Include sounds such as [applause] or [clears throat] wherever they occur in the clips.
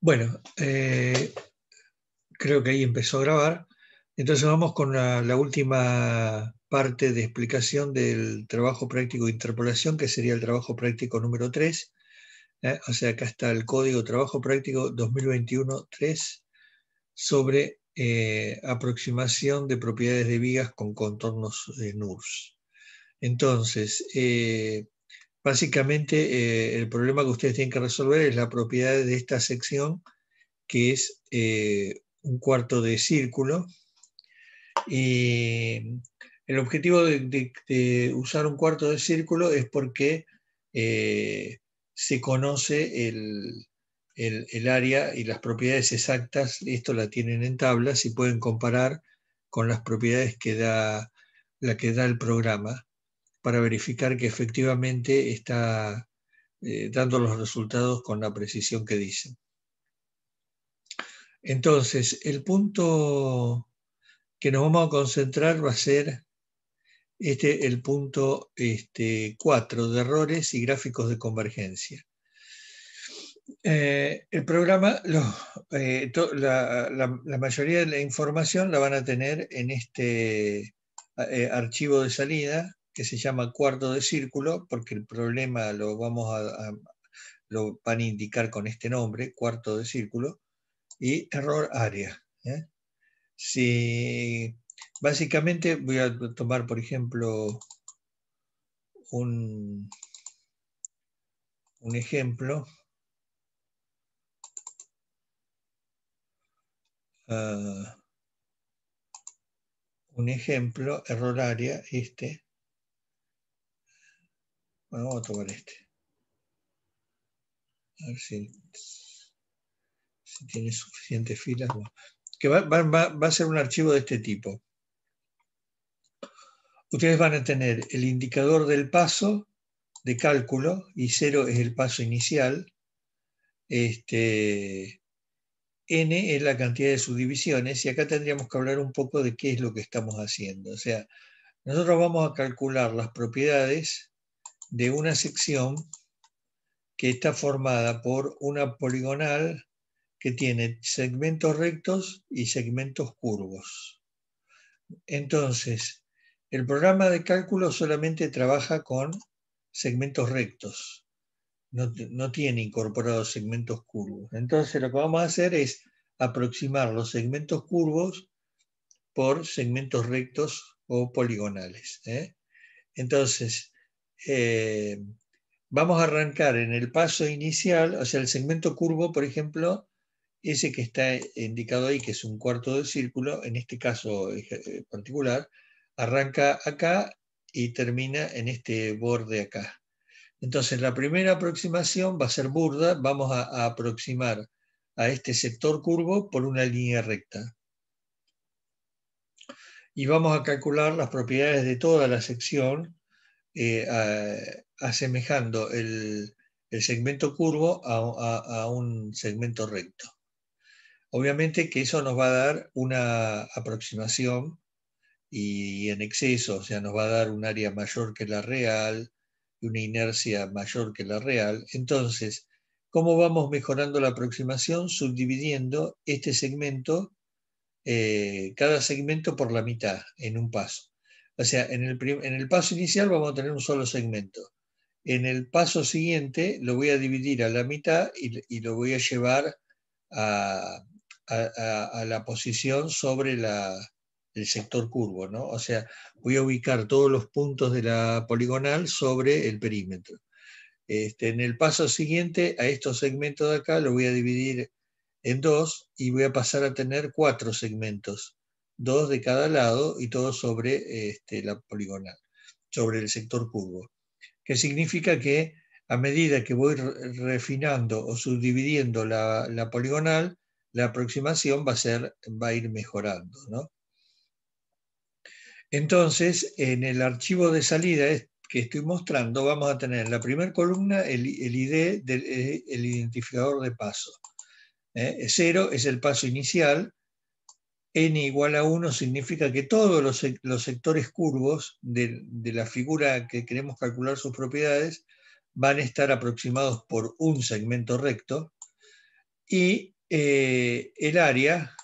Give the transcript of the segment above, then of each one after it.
Bueno, eh, creo que ahí empezó a grabar. Entonces vamos con la, última parte de explicación del trabajo práctico de interpolación, que sería el trabajo práctico número 3. Eh, o sea, acá está el código trabajo práctico 2021-3 sobre eh, aproximación de propiedades de vigas con contornos de NURS. Entonces, Básicamente, eh, el problema que ustedes tienen que resolver es la propiedad de esta sección, que es eh, un cuarto de círculo. Y el objetivo de, usar un cuarto de círculo es porque eh, se conoce el, área y las propiedades exactas, esto la tienen en tablas y pueden comparar con las propiedades que la que da el programa para verificar que efectivamente está eh, dando los resultados con la precisión que dicen. Entonces, el punto que nos vamos a concentrar va a ser este, el punto este, 4 de errores y gráficos de convergencia. Eh, el programa, eh, la, mayoría de la información la van a tener en este archivo de salida, que se llama cuarto de círculo, porque el problema lo vamos a, lo van a indicar con este nombre, cuarto de círculo, y error área. ¿eh? Si básicamente voy a tomar, por ejemplo, un, ejemplo. Ah, un ejemplo, error área, este vamos a tomar este. A ver si, tiene suficientes filas. Que va, a ser un archivo de este tipo. Ustedes van a tener el indicador del paso de cálculo, y cero es el paso inicial. Este, n es la cantidad de subdivisiones y acá tendríamos que hablar un poco de qué es lo que estamos haciendo. O sea, nosotros vamos a calcular las propiedades de una sección que está formada por una poligonal que tiene segmentos rectos y segmentos curvos. Entonces, el programa de cálculo solamente trabaja con segmentos rectos, no, tiene incorporados segmentos curvos. Entonces lo que vamos a hacer es aproximar los segmentos curvos por segmentos rectos o poligonales. ¿eh? Entonces, eh, vamos a arrancar en el paso inicial, o sea, el segmento curvo, por ejemplo, ese que está indicado ahí, que es un cuarto de círculo, en este caso eh, particular, arranca acá y termina en este borde acá. Entonces, la primera aproximación va a ser burda, vamos a aproximar a este sector curvo por una línea recta. Y vamos a calcular las propiedades de toda la sección eh, asemejando el, segmento curvo a, un segmento recto. Obviamente que eso nos va a dar una aproximación y en exceso, o sea, nos va a dar un área mayor que la real y una inercia mayor que la real. Entonces, ¿cómo vamos mejorando la aproximación? Subdividiendo este segmento, eh, cada segmento por la mitad en un paso. O sea, en el, paso inicial vamos a tener un solo segmento. En el paso siguiente lo voy a dividir a la mitad y, lo voy a llevar a, la posición sobre el sector curvo, O sea, voy a ubicar todos los puntos de la poligonal sobre el perímetro. Este, en el paso siguiente, a estos segmentos de acá, lo voy a dividir en dos y voy a pasar a tener cuatro segmentos dos de cada lado y todo sobre este, la poligonal, sobre el sector curvo. Que significa que a medida que voy refinando o subdividiendo la, poligonal, la aproximación va a, ser, va a ir mejorando. ¿no? Entonces, en el archivo de salida que estoy mostrando, vamos a tener en la primera columna el, ID, del, eh, el identificador de paso. ¿eh? Cero es el paso inicial, n igual a 1 significa que todos los, sectores curvos de, la figura que queremos calcular sus propiedades van a estar aproximados por un segmento recto y eh, el área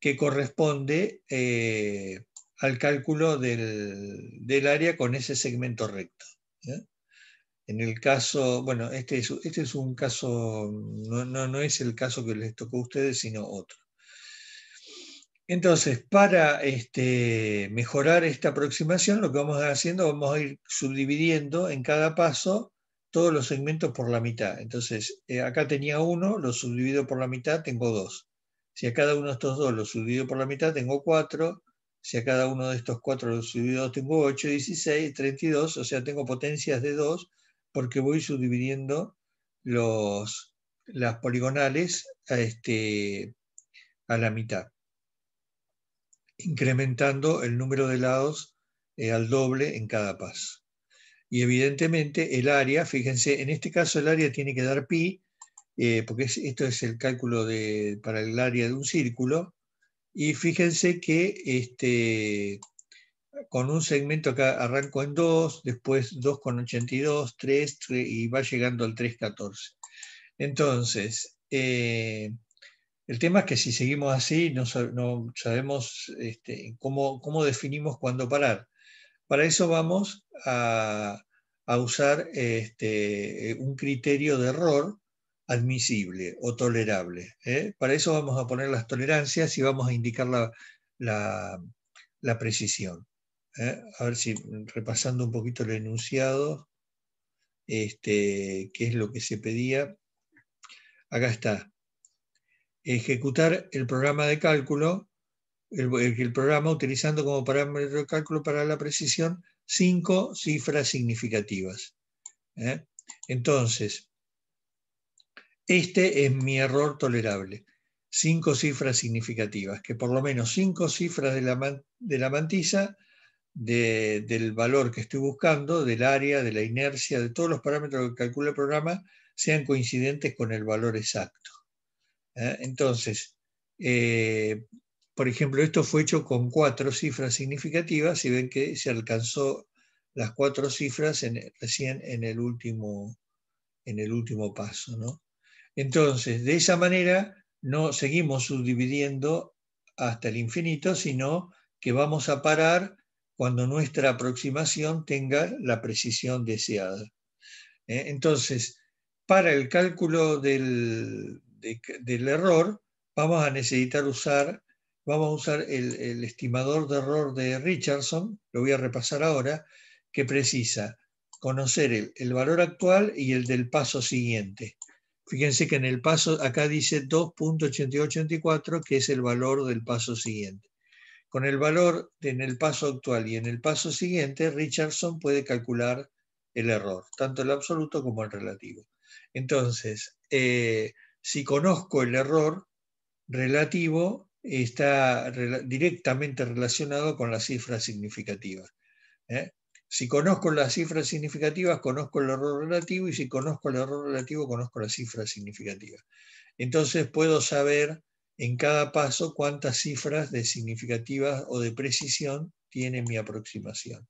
que corresponde eh, al cálculo del, área con ese segmento recto. En el caso, bueno, este es, este es un caso, no, no es el caso que les tocó a ustedes, sino otro. Entonces, para este, mejorar esta aproximación, lo que vamos a haciendo, vamos a ir subdividiendo en cada paso todos los segmentos por la mitad. Entonces, eh, acá tenía uno, lo subdivido por la mitad, tengo dos. Si a cada uno de estos dos lo subdivido por la mitad, tengo cuatro. Si a cada uno de estos cuatro lo subdivido, ocho, dieciséis, treinta y dos. O sea, tengo potencias de dos porque voy subdividiendo los, las poligonales este, a la mitad incrementando el número de lados eh, al doble en cada paso. Y evidentemente el área, fíjense, en este caso el área tiene que dar pi, eh, porque esto es el cálculo de, para el área de un círculo, y fíjense que este, con un segmento acá arranco en 2, después 2,82, 3, 3 y va llegando al 3,14. Entonces, eh, el tema es que si seguimos así, no, sabemos este, cómo, definimos cuándo parar. Para eso vamos a, usar este, un criterio de error admisible o tolerable. ¿eh? Para eso vamos a poner las tolerancias y vamos a indicar la, precisión. ¿eh? A ver si repasando un poquito el enunciado, este, qué es lo que se pedía. Acá está ejecutar el programa de cálculo, el, programa utilizando como parámetro de cálculo para la precisión cinco cifras significativas. ¿eh? Entonces, este es mi error tolerable. Cinco cifras significativas, que por lo menos cinco cifras de la, de mantisa, del valor que estoy buscando, del área, de la inercia, de todos los parámetros que calcula el programa, sean coincidentes con el valor exacto. ¿eh? Entonces, eh, por ejemplo, esto fue hecho con cuatro cifras significativas y ven que se alcanzó las cuatro cifras en, recién en el último, en el último paso. Entonces, de esa manera no seguimos subdividiendo hasta el infinito, sino que vamos a parar cuando nuestra aproximación tenga la precisión deseada. ¿eh? Entonces, para el cálculo del, del error, vamos a necesitar usar, vamos a usar el, estimador de error de Richardson, lo voy a repasar ahora, que precisa conocer el, valor actual y el del paso siguiente. Fíjense que en el paso, acá dice 2.8884, que es el valor del paso siguiente. Con el valor en el paso actual y en el paso siguiente, Richardson puede calcular el error, tanto el absoluto como el relativo. Entonces, eh, si conozco el error relativo, está directamente relacionado con las cifras significativas. ¿eh? Si conozco las cifras significativas, conozco el error relativo, y si conozco el error relativo, conozco las cifras significativas. Entonces puedo saber en cada paso cuántas cifras de significativas o de precisión tiene mi aproximación.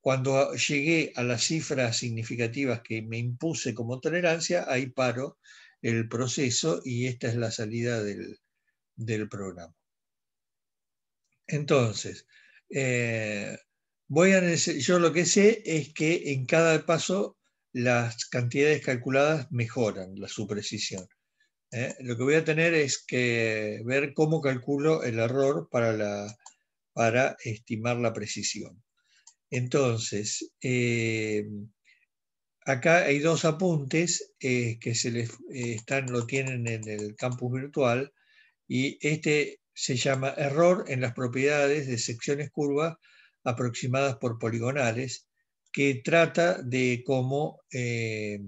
Cuando llegué a las cifras significativas que me impuse como tolerancia, ahí paro el proceso y esta es la salida del, programa. Entonces, eh, voy a yo lo que sé es que en cada paso las cantidades calculadas mejoran la, su precisión. ¿eh? lo que voy a tener es que ver cómo calculo el error para, la, para estimar la precisión. Entonces, eh, Acá hay dos apuntes eh, que se les, eh, están, lo tienen en el campus virtual y este se llama error en las propiedades de secciones curvas aproximadas por poligonales que trata de cómo eh,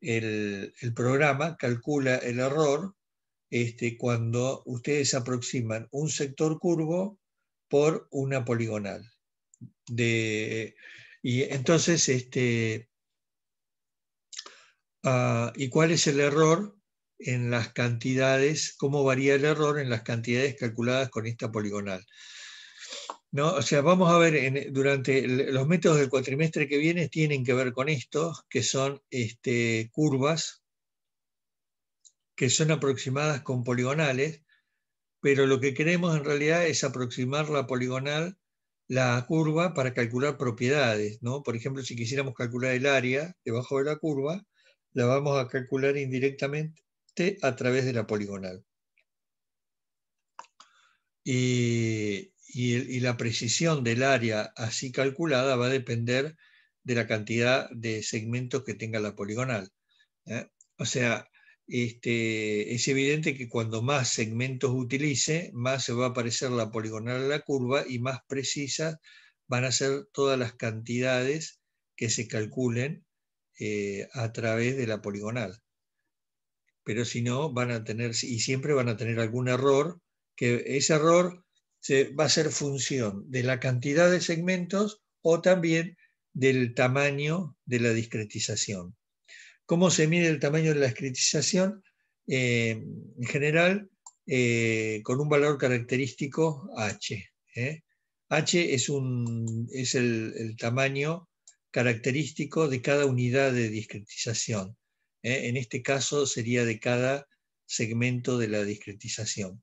el, programa calcula el error este, cuando ustedes aproximan un sector curvo por una poligonal. De, y entonces este, Ah, ¿Y cuál es el error en las cantidades? ¿Cómo varía el error en las cantidades calculadas con esta poligonal? ¿No? O sea, vamos a ver durante los métodos del cuatrimestre que viene tienen que ver con esto, que son este, curvas que son aproximadas con poligonales, pero lo que queremos en realidad es aproximar la poligonal, la curva, para calcular propiedades. ¿no? Por ejemplo, si quisiéramos calcular el área debajo de la curva, la vamos a calcular indirectamente a través de la poligonal. Y, la precisión del área así calculada va a depender de la cantidad de segmentos que tenga la poligonal. ¿eh? O sea, este, es evidente que cuando más segmentos utilice, más se va a parecer la poligonal a la curva y más precisas van a ser todas las cantidades que se calculen eh, a través de la poligonal. Pero si no, van a tener, y siempre van a tener algún error, que ese error se, va a ser función de la cantidad de segmentos o también del tamaño de la discretización. ¿Cómo se mide el tamaño de la discretización? Eh, en general, eh, con un valor característico H. H es, el, tamaño característico de cada unidad de discretización. ¿eh? En este caso sería de cada segmento de la discretización.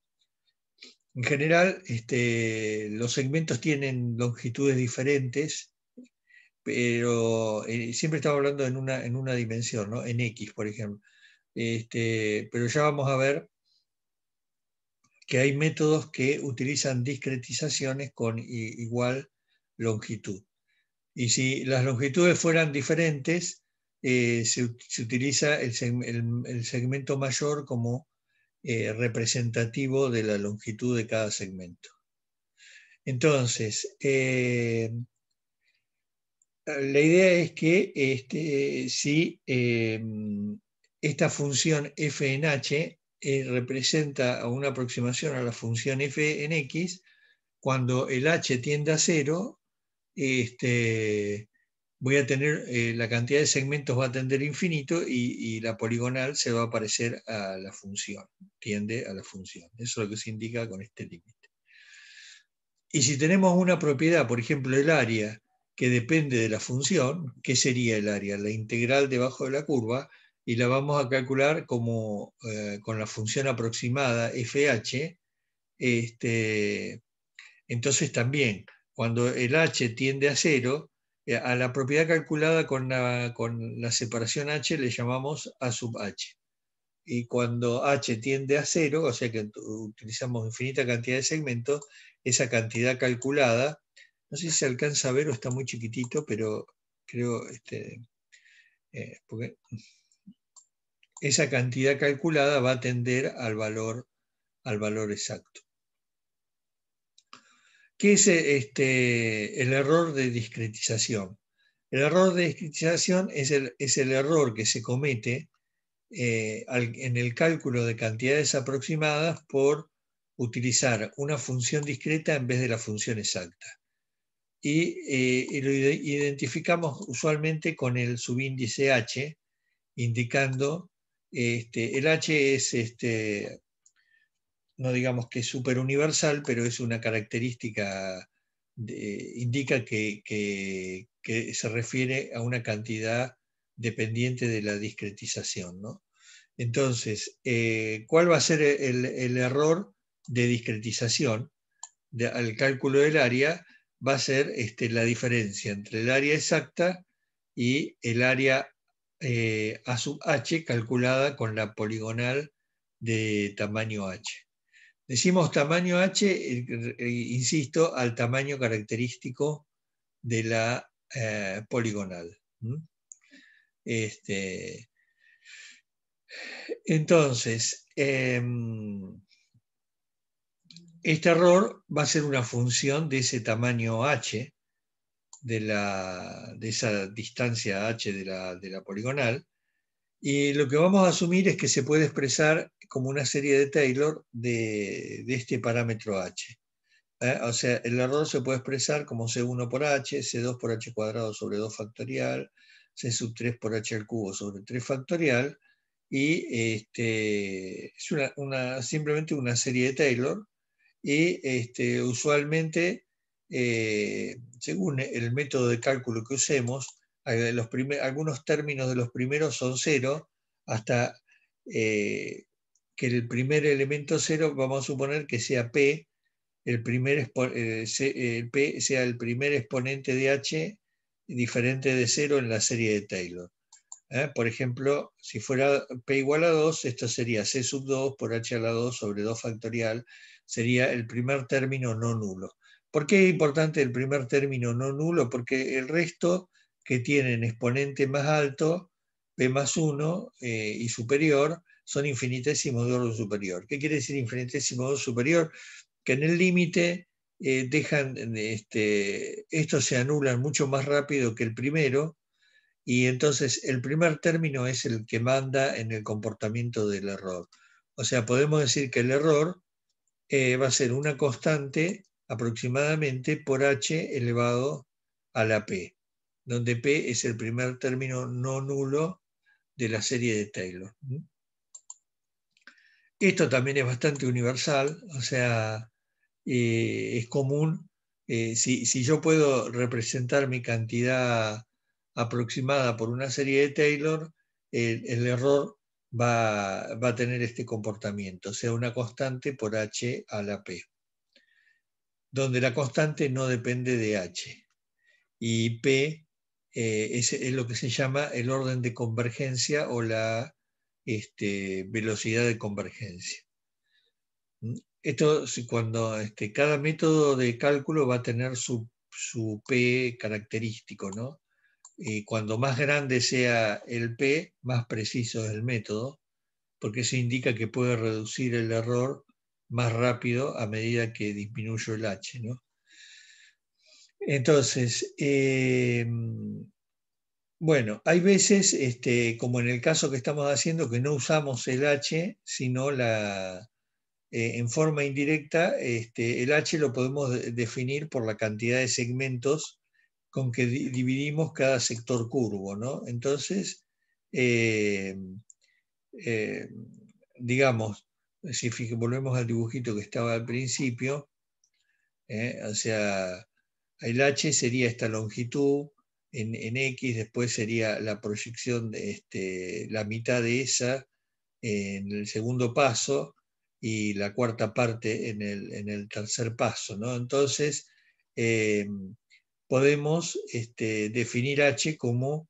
En general, este, los segmentos tienen longitudes diferentes, pero eh, siempre estamos hablando en una, en una dimensión, en X, por ejemplo. Este, pero ya vamos a ver que hay métodos que utilizan discretizaciones con igual longitud. Y si las longitudes fueran diferentes, eh, se, utiliza el, segmento mayor como eh, representativo de la longitud de cada segmento. Entonces, eh, la idea es que este, si esta función f en h representa una aproximación a la función f en x, cuando el h tiende a cero, este, voy a tener, eh, la cantidad de segmentos va a tender infinito y, la poligonal se va a parecer a la función, tiende a la función. Eso es lo que se indica con este límite. Y si tenemos una propiedad, por ejemplo, el área, que depende de la función, ¿qué sería el área? La integral debajo de la curva, y la vamos a calcular como eh, con la función aproximada fh, este, entonces también cuando el H tiende a cero, eh, a la propiedad calculada con la, separación H le llamamos A sub H. Y cuando H tiende a cero, o sea que utilizamos infinita cantidad de segmentos, esa cantidad calculada, no sé si se alcanza a ver o está muy chiquitito, pero creo, este, eh, que esa cantidad calculada va a tender al valor exacto. ¿Qué es este, el error de discretización? El error de discretización es el, error que se comete eh, en el cálculo de cantidades aproximadas por utilizar una función discreta en vez de la función exacta. Y, eh, lo identificamos usualmente con el subíndice H, indicando, este, el H es este, no digamos que es súper universal, pero es una característica, indica que, se refiere a una cantidad dependiente de la discretización. Entonces, eh, ¿cuál va a ser el, error de discretización al cálculo del área? Va a ser este, la diferencia entre el área exacta y el área eh, A sub H calculada con la poligonal de tamaño H. Decimos tamaño H, eh, insisto, al tamaño característico de la eh, poligonal. Este, entonces, em, este error va a ser una función de ese tamaño h, de, esa distancia h de la, de la poligonal, y lo que vamos a asumir es que se puede expresar como una serie de Taylor de, este parámetro h. ¿eh? O sea, el error se puede expresar como C1 por h, C2 por h cuadrado sobre 2 factorial, C sub 3 por h al cubo sobre 3 factorial, y este, es simplemente una serie de Taylor, y este, usualmente, eh, según el método de cálculo que usemos, algunos términos de los primeros son cero, hasta eh, que el primer elemento cero, vamos a suponer que sea P, el, primer, eh, eh, sea el primer exponente de H diferente de cero en la serie de Taylor. Por ejemplo, si fuera P igual a 2, esto sería C sub 2 por H a la 2 sobre 2 factorial, sería el primer término no nulo. ¿Por qué es importante el primer término no nulo? Porque el resto que tienen exponente más alto, P más 1 eh, y superior, son infinitésimos de orden superior. ¿Qué quiere decir infinitésimo de orden superior? Que en el límite eh, dejan, este, estos se anulan mucho más rápido que el primero, y entonces el primer término es el que manda en el comportamiento del error. O sea, podemos decir que el error eh, va a ser una constante aproximadamente por h elevado a la p donde P es el primer término no nulo de la serie de Taylor. Esto también es bastante universal, o sea, eh, es común. Eh, si, yo puedo representar mi cantidad aproximada por una serie de Taylor, el, error va, va, a tener este comportamiento, o sea, una constante por h a la p, donde la constante no depende de h y p eh, es, lo que se llama el orden de convergencia o la este, velocidad de convergencia. ¿Mm? Esto cuando este, cada método de cálculo va a tener su, su P característico, ¿no? Y cuando más grande sea el P, más preciso es el método, porque eso indica que puede reducir el error más rápido a medida que disminuyo el H, ¿no? Entonces, em, bueno, hay veces, este, como en el caso que estamos haciendo, que no usamos el H, sino la, eh, en forma indirecta, este, el H lo podemos definir por la cantidad de segmentos con que dividimos cada sector curvo. ¿no? Entonces, em, eh, digamos, si volvemos al dibujito que estaba al principio, ¿eh? o sea, el H sería esta longitud en, X, después sería la proyección de este, la mitad de esa en el segundo paso y la cuarta parte en el, tercer paso. ¿no? Entonces, eh, podemos este, definir H como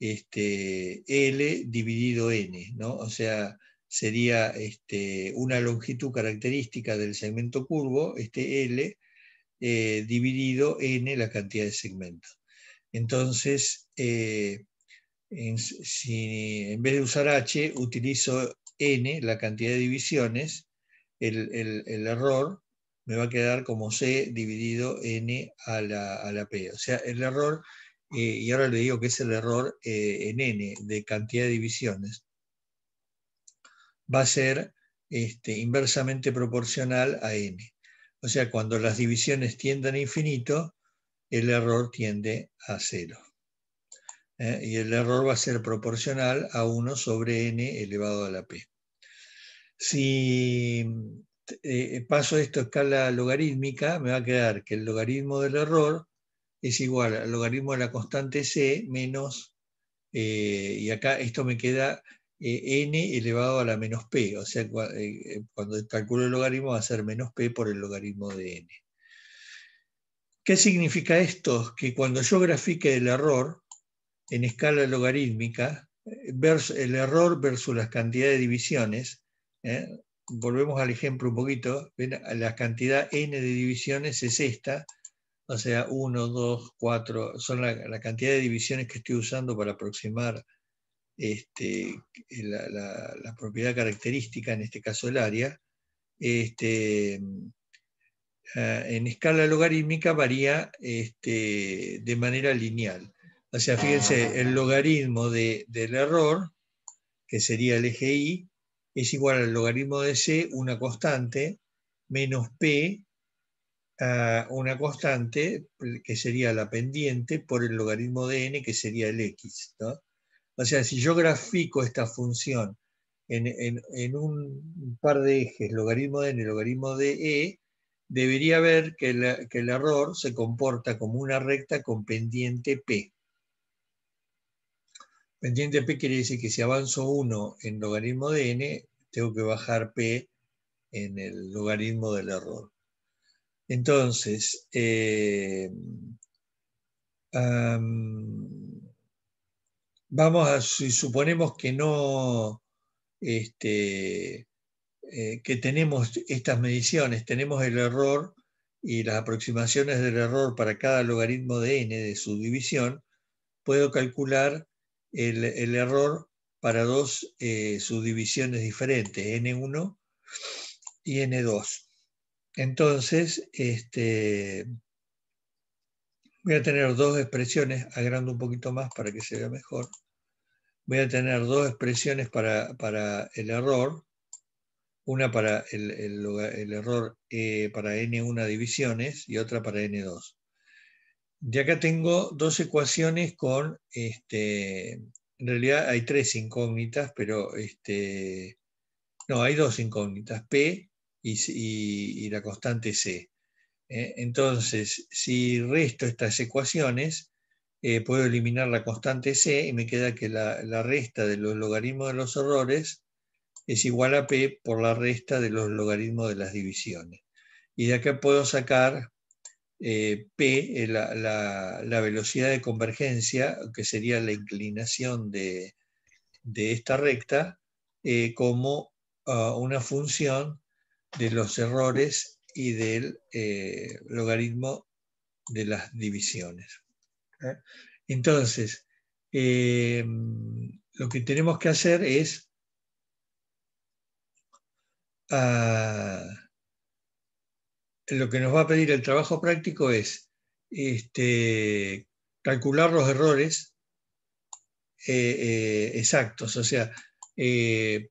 este, L dividido N, ¿no? o sea, sería este, una longitud característica del segmento curvo, este L, eh, dividido n la cantidad de segmentos. Entonces, eh, si en vez de usar h, utilizo n, la cantidad de divisiones, el, error me va a quedar como c dividido n a la, p. O sea, el error, eh, y ahora le digo que es el error en n, de cantidad de divisiones, va a ser este, inversamente proporcional a n. O sea, cuando las divisiones tienden a infinito, el error tiende a cero. Eh, y el error va a ser proporcional a 1 sobre n elevado a la p. Si eh, paso esto a escala logarítmica, me va a quedar que el logaritmo del error es igual al logaritmo de la constante c menos, eh, y acá esto me queda eh, n elevado a la menos p, o sea, eh, eh, cuando calculo el logaritmo va a ser menos p por el logaritmo de n. ¿Qué significa esto? Que cuando yo grafique el error en escala logarítmica, el error versus la cantidad de divisiones, volvemos al ejemplo un poquito, la cantidad n de divisiones es esta, o sea, 1, 2, 4, son la, la cantidad de divisiones que estoy usando para aproximar este, la, propiedad característica, en este caso el área, este, mm, ah, en escala logarítmica varía este, de manera lineal. O sea, fíjense, el logaritmo del error, que sería el eje y, es igual al logaritmo de c, una constante, menos p, ah, una constante, que sería la pendiente, por el logaritmo de n, que sería el x. ¿no? O sea, si yo grafico esta función en, un par de ejes, logaritmo de n y logaritmo de e, debería ver que, el error se comporta como una recta con pendiente p. Pendiente p quiere decir que si avanzo 1 en logaritmo de n, tengo que bajar p en el logaritmo del error. Entonces, eh, vamos a, si suponemos que no, este, eh, que tenemos estas mediciones, tenemos el error y las aproximaciones del error para cada logaritmo de n de subdivisión, puedo calcular el, error para dos eh, subdivisiones diferentes, n1 y n2. Entonces, este, Voy a tener dos expresiones, agrando un poquito más para que se vea mejor. Voy a tener dos expresiones para, el error. Una para el, error eh, para n1 divisiones y otra para n2. De acá tengo dos ecuaciones con, este, en realidad hay tres incógnitas, pero este, no, hay dos incógnitas, P y la constante C. ¿eh? entonces, si resto estas ecuaciones, eh, puedo eliminar la constante c y me queda que la, resta de los logaritmos de los errores es igual a p por la resta de los logaritmos de las divisiones. Y de acá puedo sacar eh, p, la, velocidad de convergencia, que sería la inclinación de, esta recta, como ah, una función de los errores y del eh, logaritmo de las divisiones. ¿eh? Entonces, eh, lo que tenemos que hacer es ah, lo que nos va a pedir el trabajo práctico es este, calcular los errores exactos, o sea,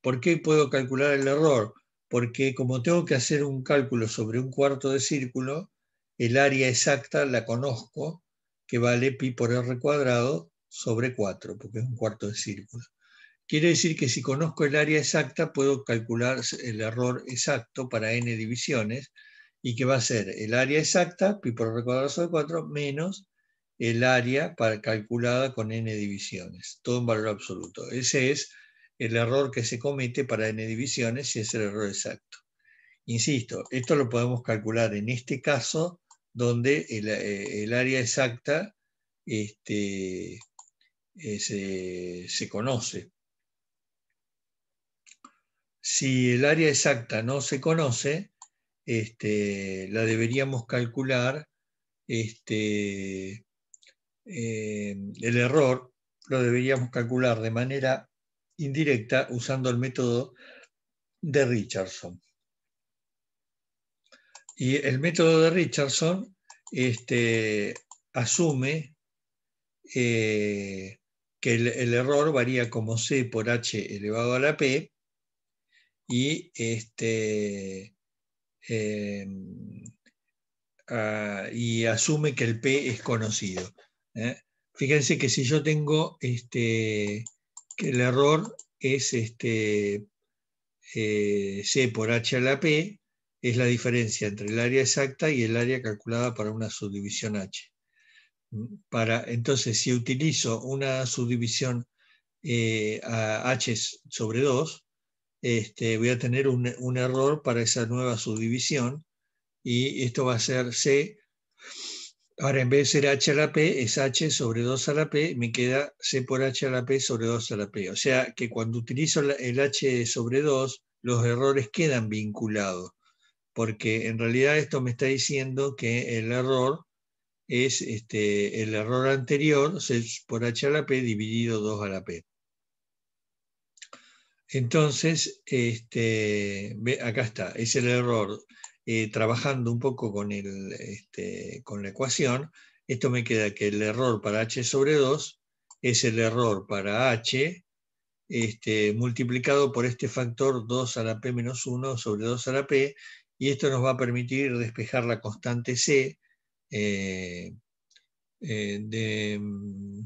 ¿por qué puedo calcular el error? porque como tengo que hacer un cálculo sobre un cuarto de círculo, el área exacta la conozco, que vale pi por r cuadrado sobre 4, porque es un cuarto de círculo. Quiere decir que si conozco el área exacta, puedo calcular el error exacto para n divisiones, y que va a ser el área exacta, pi por r cuadrado sobre 4, menos el área calculada con n divisiones, todo en valor absoluto. Ese es el error que se comete para n divisiones si es el error exacto. Insisto, esto lo podemos calcular en este caso donde el, eh, área exacta este, eh, se, conoce. Si el área exacta no se conoce, este, la deberíamos calcular, este, eh, el error lo deberíamos calcular de manera indirecta usando el método de Richardson. Y el método de Richardson este, asume eh, que el, error varía como C por H elevado a la P y este, eh, y asume que el P es conocido. ¿eh? Fíjense que si yo tengo este, que el error es este, eh, C por H a la P, es la diferencia entre el área exacta y el área calculada para una subdivisión H. Para, entonces, si utilizo una subdivisión eh, H sobre 2, este, voy a tener un, un error para esa nueva subdivisión y esto va a ser C Ahora, en vez de ser h a la p, es h sobre 2 a la p, me queda c por h a la p sobre 2 a la p. O sea que cuando utilizo el h sobre 2, los errores quedan vinculados, porque en realidad esto me está diciendo que el error es este, el error anterior, c por h a la p dividido 2 a la p. Entonces, este, acá está, es el error eh, trabajando un poco este, con, la ecuación, esto me queda que el error para h sobre 2 es el error para h este, multiplicado por este factor 2 a la p menos 1 sobre 2 a la p, y esto nos va a permitir despejar la constante c eh, eh, mm,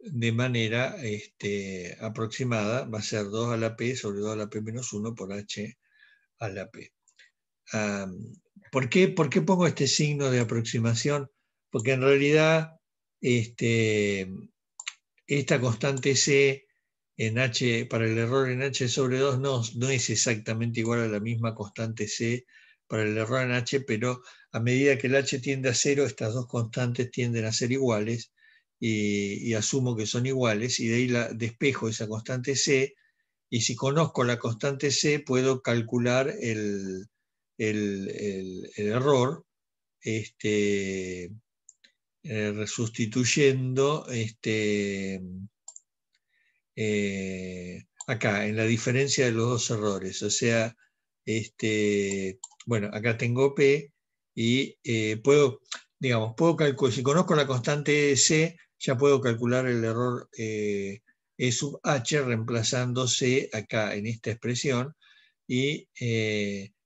de, manera este, aproximada, va a ser 2 a la p sobre 2 a la p menos 1 por h a la p. ¿por, qué, ¿por, pongo este signo de aproximación? Porque en realidad este, esta constante C en H, para el error en H sobre 2 no, es exactamente igual a la misma constante C para el error en H, pero a medida que el H tiende a cero, estas dos constantes tienden a ser iguales y, asumo que son iguales y de ahí la, despejo esa constante C y si conozco la constante C puedo calcular el, el, error, este, eh, sustituyendo este, eh, acá, en la diferencia de los dos errores. O sea, este, bueno, acá tengo P y eh, puedo, digamos, puedo calcular, si conozco la constante e, C ya puedo calcular el error E sub H reemplazándose acá en esta expresión y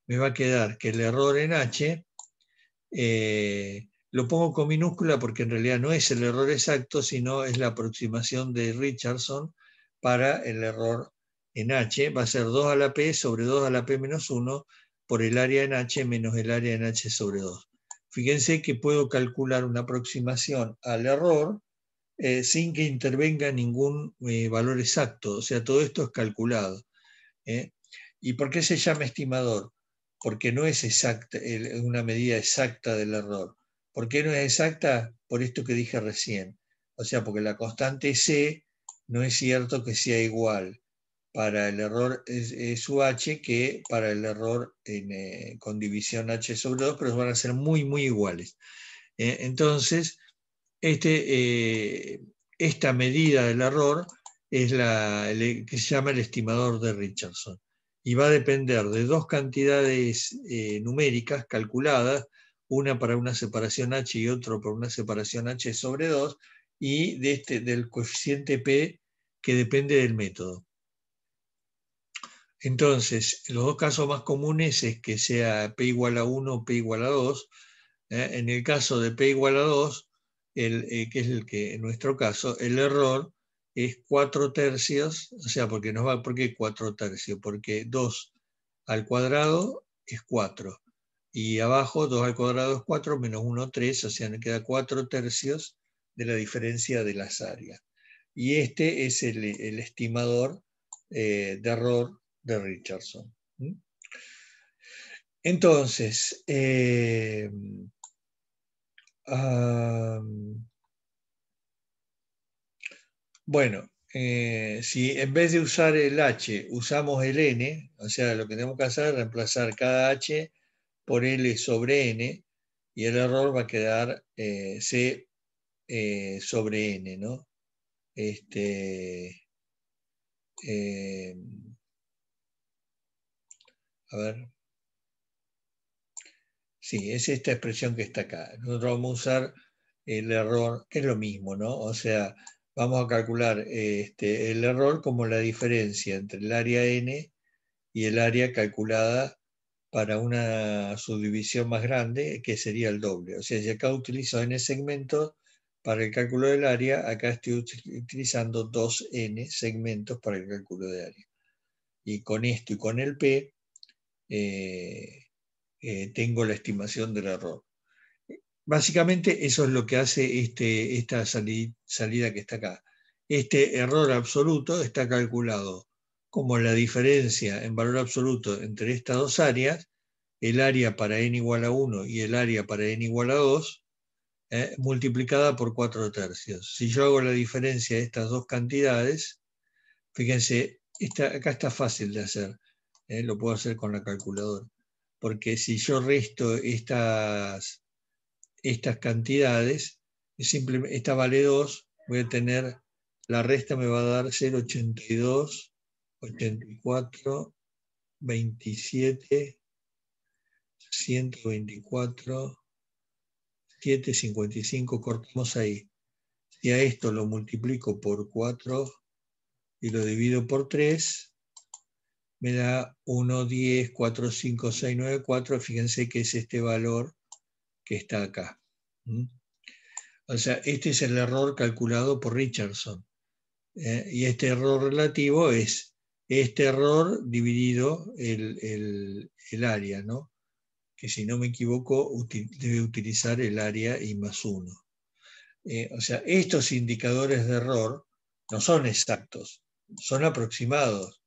me va a quedar que el error en H eh, lo pongo con minúscula porque en realidad no es el error exacto, sino es la aproximación de Richardson para el error en H. Va a ser 2 a la P sobre 2 a la P menos 1 por el área en H menos el área en H sobre 2. Fíjense que puedo calcular una aproximación al error eh, sin que intervenga ningún eh, valor exacto. O sea, todo esto es calculado. ¿Y por qué se llama estimador? porque no es exacta, una medida exacta del error. ¿Por qué no es exacta? Por esto que dije recién. O sea, porque la constante C no es cierto que sea igual para el error h que para el error eh, con división H sobre 2, pero van a ser muy, muy iguales. Eh, entonces, este, eh, esta medida del error es la que se llama el estimador de Richardson y va a depender de dos cantidades eh, numéricas calculadas, una para una separación h y otro para una separación h sobre 2, y de este, del coeficiente p que depende del método. Entonces, los dos casos más comunes es que sea p igual a 1 o p igual a 2. ¿eh? en el caso de p igual a 2, el, eh, que es el que, en nuestro caso, el error es 4 tercios, o sea, porque nos va, ¿por qué 4 tercios? Porque 2 al cuadrado es 4. Y abajo 2 al cuadrado es 4 menos 1, 3, o sea, nos queda 4 tercios de la diferencia de las áreas. Y este es el, estimador eh, de error de Richardson. Entonces, eh, bueno, eh, si en vez de usar el H usamos el N, o sea, lo que tenemos que hacer es reemplazar cada H por L sobre N y el error va a quedar eh, C eh, sobre N, ¿no? Este, a ver. Sí, es esta expresión que está acá. Nosotros vamos a usar el error, que es lo mismo, ¿no? O sea, vamos a calcular este, el error como la diferencia entre el área n y el área calculada para una subdivisión más grande, que sería el doble. O sea, si acá utilizo n segmentos para el cálculo del área, acá estoy utilizando 2n segmentos para el cálculo de área. Y con esto y con el p, eh, eh, tengo la estimación del error. Básicamente eso es lo que hace este, esta salida, que está acá. Este error absoluto está calculado como la diferencia en valor absoluto entre estas dos áreas, el área para n igual a 1 y el área para n igual a 2, ¿eh? multiplicada por 4 tercios. Si yo hago la diferencia de estas dos cantidades, fíjense, acá está fácil de hacer, ¿eh? lo puedo hacer con la calculadora, porque si yo resto estas estas cantidades, simplemente, esta vale 2, voy a tener, la resta me va a dar 0,82, 84, 27, 124, 7,55, cortamos ahí. Si a esto lo multiplico por 4 y lo divido por 3, me da 1, 10, 4, 5, 6, 9, 4. Fíjense que es este valor que está acá. O sea, este es el error calculado por Richardson. ¿eh? Y este error relativo es este error dividido el, el, área, ¿no? que si no me equivoco debe utilizar el área I más 1. Eh, o sea, estos indicadores de error no son exactos, son aproximados,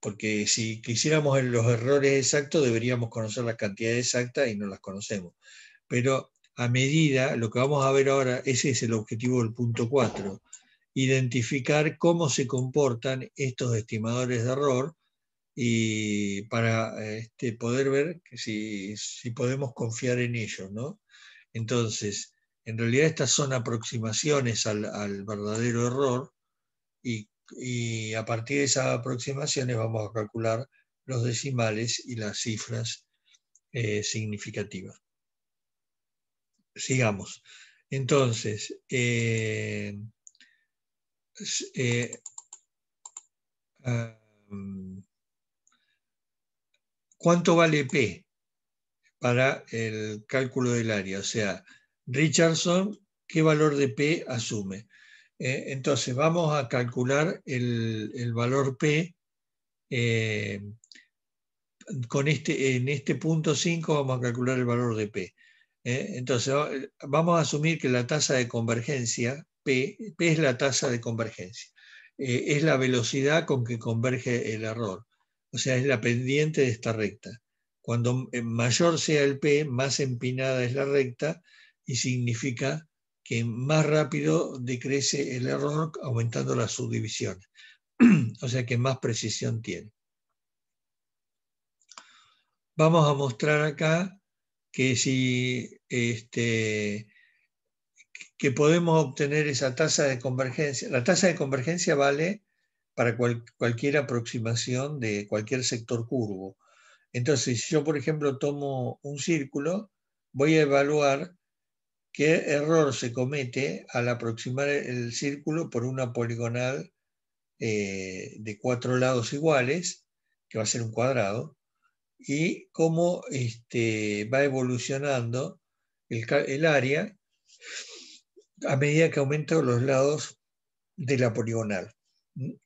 porque si quisiéramos los errores exactos deberíamos conocer la cantidad exacta y no las conocemos pero a medida, lo que vamos a ver ahora, ese es el objetivo del punto 4, identificar cómo se comportan estos estimadores de error y para este, poder ver si, podemos confiar en ellos. Entonces, en realidad estas son aproximaciones al, verdadero error y, a partir de esas aproximaciones vamos a calcular los decimales y las cifras eh, significativas sigamos. Entonces, eh, eh, ah, ¿cuánto vale P para el cálculo del área? O sea, Richardson, ¿qué valor de P asume? Eh, entonces, vamos a calcular el, valor P con este, en este punto 5 vamos a calcular el valor de P. ¿eh? entonces, eh, vamos a asumir que la tasa de convergencia, P, P es la tasa de convergencia, eh, es la velocidad con que converge el error, o sea, es la pendiente de esta recta. Cuando mayor sea el P, más empinada es la recta y significa que más rápido decrece el error aumentando la subdivisión. [clears throat] o sea que más precisión tiene. Vamos a mostrar acá que si este, que podemos obtener esa tasa de convergencia. La tasa de convergencia vale para cualquier aproximación de cualquier sector curvo. Entonces, si yo, por ejemplo, tomo un círculo, voy a evaluar qué error se comete al aproximar el círculo por una poligonal eh, de cuatro lados iguales, que va a ser un cuadrado, y cómo este, va evolucionando el, área a medida que aumentan los lados de la poligonal.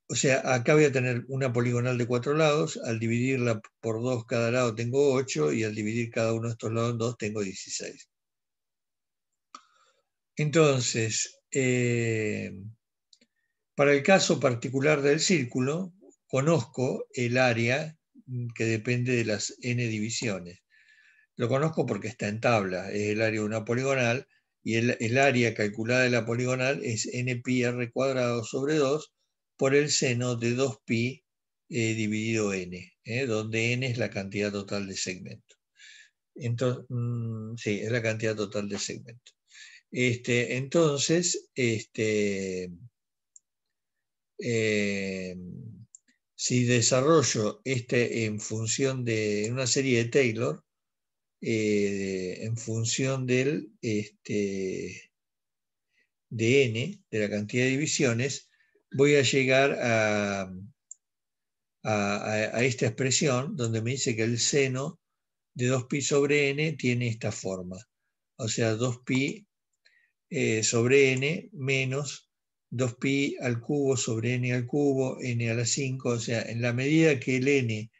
O sea, acá voy a tener una poligonal de cuatro lados, al dividirla por dos cada lado tengo ocho y al dividir cada uno de estos lados en dos tengo 16. Entonces, eh, para el caso particular del círculo, conozco el área que depende de las n divisiones. Lo conozco porque está en tabla, es el área de una poligonal, y el, área calculada de la poligonal es n pi r cuadrado sobre 2 por el seno de 2pi eh, dividido n, eh, donde n es la cantidad total de segmento. Entonces, mm, sí, es la cantidad total de segmento. Este, entonces, este, eh, si desarrollo este en función de una serie de Taylor, eh, en función del este, de n, de la cantidad de divisiones, voy a llegar a, a, esta expresión donde me dice que el seno de 2pi sobre n tiene esta forma. O sea, 2pi eh, sobre n menos 2pi al cubo sobre n al cubo, n a la 5, o sea, en la medida que el n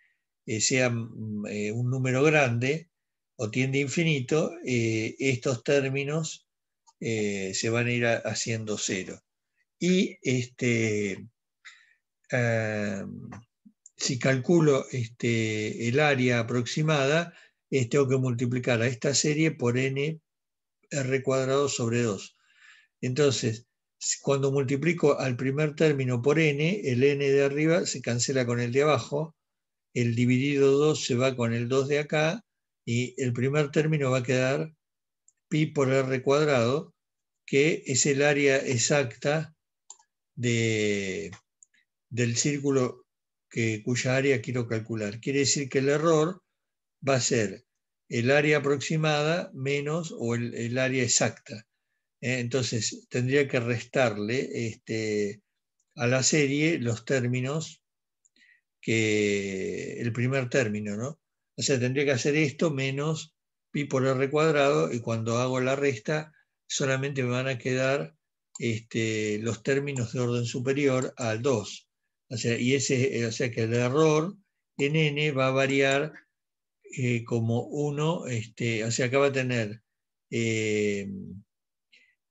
eh, sea mm, eh, un número grande o tiende a infinito, eh, estos términos se van a ir haciendo cero. Y este, si calculo este, el área aproximada, tengo que multiplicar a esta serie por n r cuadrado sobre 2. Entonces, cuando multiplico al primer término por n, el n de arriba se cancela con el de abajo, el dividido 2 se va con el 2 de acá y el primer término va a quedar pi por r cuadrado, que es el área exacta del círculo que, cuya área quiero calcular. Quiere decir que el error va a ser el área aproximada menos o el área exacta. ¿eh? entonces tendría que restarle este, a la serie los términos que el primer término, ¿no? O sea, tendría que hacer esto menos pi por r cuadrado y cuando hago la resta solamente me van a quedar este, los términos de orden superior al 2. O sea, y ese, eh, sea que el error en n va a variar eh, como 1, este, o sea, acá va a tener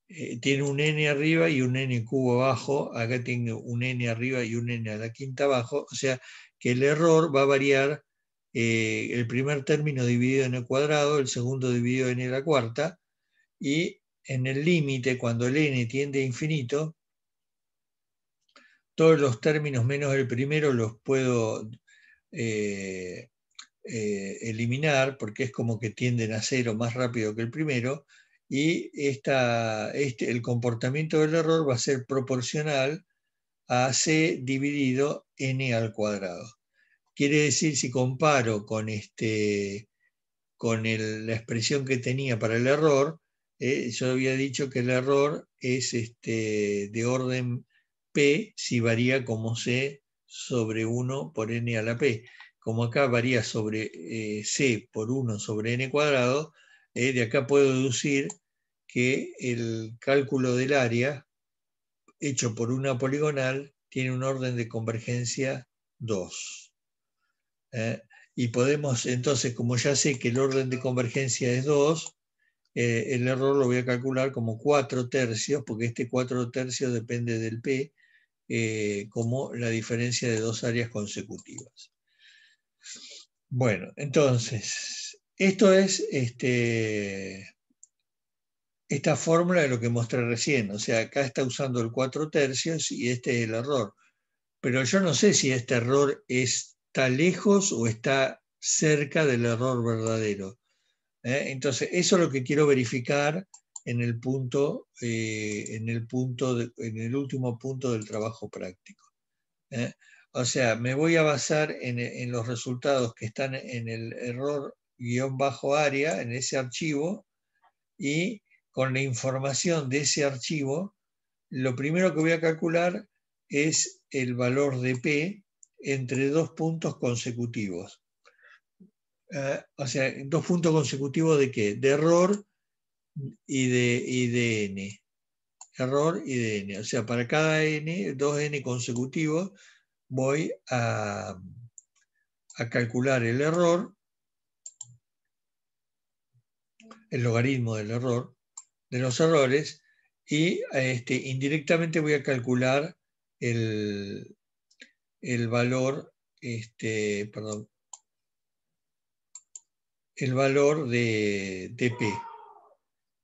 eh, tiene un n arriba y un n cubo abajo, acá tiene un n arriba y un n a la quinta abajo, o sea que el error va a variar eh, el primer término dividido en el cuadrado, el segundo dividido en la cuarta, y en el límite, cuando el n tiende a infinito, todos los términos menos el primero los puedo eh, eliminar, porque es como que tienden a cero más rápido que el primero, y este, el comportamiento del error va a ser proporcional a c dividido n al cuadrado. Quiere decir, si comparo con, este, con la expresión que tenía para el error, eh, yo había dicho que el error es este, de orden p si varía como c sobre 1 por n a la p. Como acá varía sobre eh, c por 1 sobre n cuadrado, eh, de acá puedo deducir que el cálculo del área hecho por una poligonal tiene un orden de convergencia 2. Eh, y podemos, entonces, como ya sé que el orden de convergencia es 2, eh, el error lo voy a calcular como 4 tercios, porque este 4 tercios depende del P, como la diferencia de dos áreas consecutivas. Bueno, entonces, esto es este, esta fórmula de lo que mostré recién. O sea, acá está usando el 4 tercios y este es el error. Pero yo no sé si este error está lejos o está cerca del error verdadero. ¿eh? Entonces, eso es lo que quiero verificar en el, punto, eh, en, el punto en el último punto del trabajo práctico. ¿eh? O sea, me voy a basar en, en los resultados que están en el error guión bajo área en ese archivo y con la información de ese archivo, lo primero que voy a calcular es el valor de P entre dos puntos consecutivos. Ah, o sea, dos puntos consecutivos de qué? De error y de, n. Error y de n. O sea, para cada n, dos n consecutivos, voy a, a calcular el error el logaritmo del error, de los errores, y este, indirectamente voy a calcular el, valor, este, perdón, el valor de, P,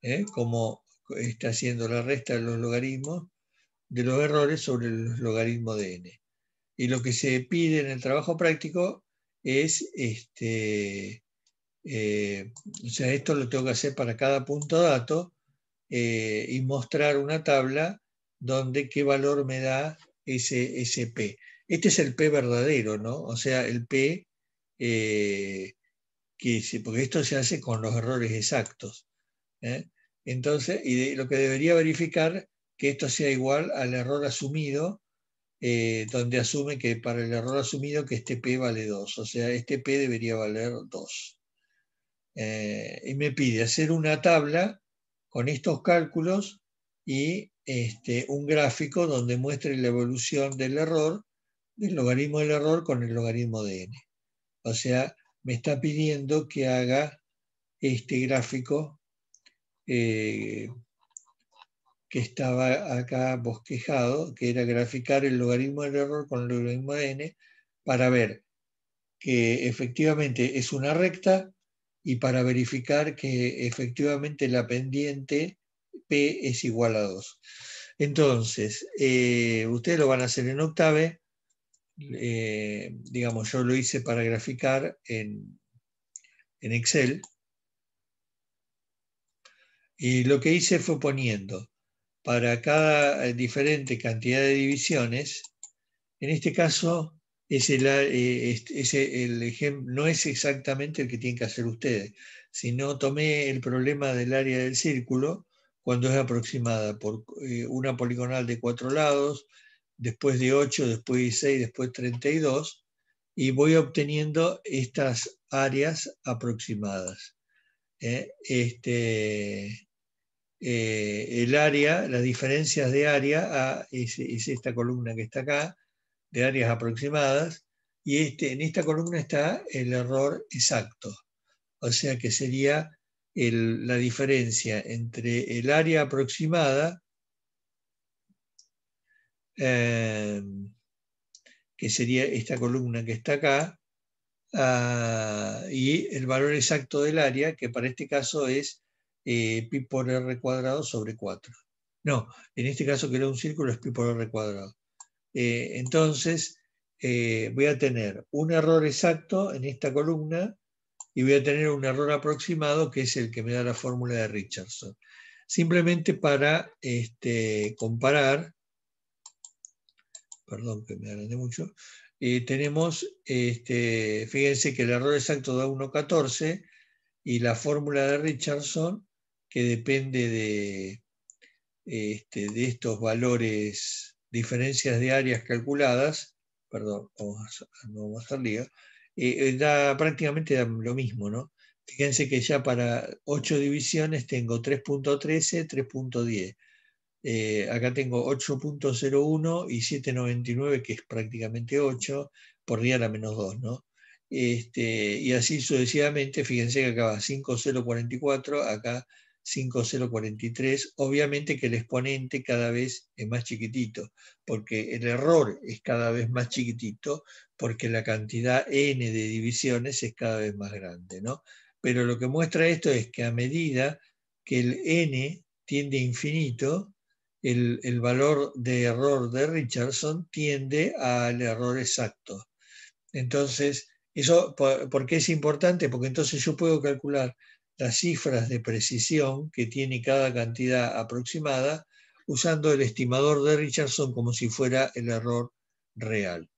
¿eh? como está haciendo la resta de los logaritmos, de los errores sobre el logaritmo de n. Y lo que se pide en el trabajo práctico es este, eh, o sea, esto lo tengo que hacer para cada punto dato eh, y mostrar una tabla donde qué valor me da ese, P. Este es el P verdadero, ¿no? O sea, el P, eh, que, porque esto se hace con los errores exactos. Entonces, y lo que debería verificar que esto sea igual al error asumido, donde asume que para el error asumido que este P vale 2, o sea, este P debería valer 2. Eh, y me pide hacer una tabla con estos cálculos y este, un gráfico donde muestre la evolución del error, del logaritmo del error con el logaritmo de n. O sea, me está pidiendo que haga este gráfico eh, que estaba acá bosquejado, que era graficar el logaritmo del error con el logaritmo de n, para ver que efectivamente es una recta, y para verificar que efectivamente la pendiente P es igual a 2. Entonces, eh, ustedes lo van a hacer en octave. Eh, digamos, yo lo hice para graficar en, en Excel. Y lo que hice fue poniendo para cada eh, diferente cantidad de divisiones, en este caso es eh, ejemplo, no es exactamente el que tienen que hacer ustedes, sino tomé el problema del área del círculo cuando es aproximada por eh, una poligonal de cuatro lados, después de 8, después de 6, después 32, y voy obteniendo estas áreas aproximadas. ¿eh? Este, el área, las diferencias de área ah, es esta columna que está acá, de áreas aproximadas, y este, en esta columna está el error exacto. O sea que sería la diferencia entre el área aproximada, em, que sería esta columna que está acá, ah, y el valor exacto del área, que para este caso es eh, pi por r cuadrado sobre 4. No, en este caso que era un círculo es pi por r cuadrado. Eh, entonces eh, voy a tener un error exacto en esta columna y voy a tener un error aproximado que es el que me da la fórmula de Richardson. Simplemente para este, comparar, perdón que me agrandé mucho, eh, tenemos, este, fíjense que el error exacto da 1.14 y la fórmula de Richardson, que depende de, este, de estos valores diferencias de áreas calculadas, perdón, vamos a, hacer eh, eh, da, prácticamente lo mismo, ¿no? Fíjense que ya para 8 divisiones tengo 3.13, 3.10. Eh, acá tengo 8.01 y 7.99, que es prácticamente 8, por día a la menos 2, ¿no? Este, y así sucesivamente, fíjense que acá va 5.044, acá 5043, obviamente que el exponente cada vez es más chiquitito, porque el error es cada vez más chiquitito, porque la cantidad n de divisiones es cada vez más grande. ¿no? Pero lo que muestra esto es que a medida que el n tiende a infinito, el, valor de error de Richardson tiende al error exacto. Entonces, eso, ¿por qué es importante? Porque entonces yo puedo calcular las cifras de precisión que tiene cada cantidad aproximada usando el estimador de Richardson como si fuera el error real.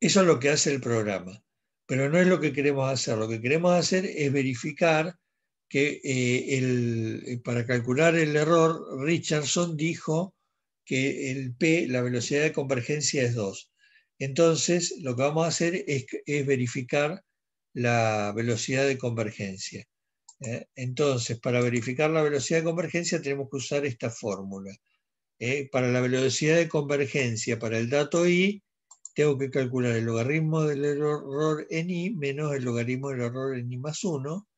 Eso es lo que hace el programa, pero no es lo que queremos hacer. Lo que queremos hacer es verificar que eh, eh, para calcular el error, Richardson dijo que el P, la velocidad de convergencia, es 2. Entonces, lo que vamos a hacer es verificar la velocidad de convergencia. ¿eh? Entonces, para verificar la velocidad de convergencia tenemos que usar esta fórmula. ¿eh? Para la velocidad de convergencia, para el dato i, tengo que calcular el logaritmo del error en i menos el logaritmo del error en i más 1